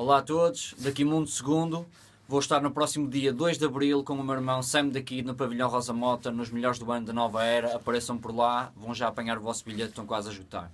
Olá a todos, daqui Mundo Segundo. Vou estar no próximo dia 2 de Abril com o meu irmão Sam daqui no Pavilhão Rosa Mota, nos melhores do ano da nova era. Apareçam por lá, vão já apanhar o vosso bilhete, estão quase a juntar.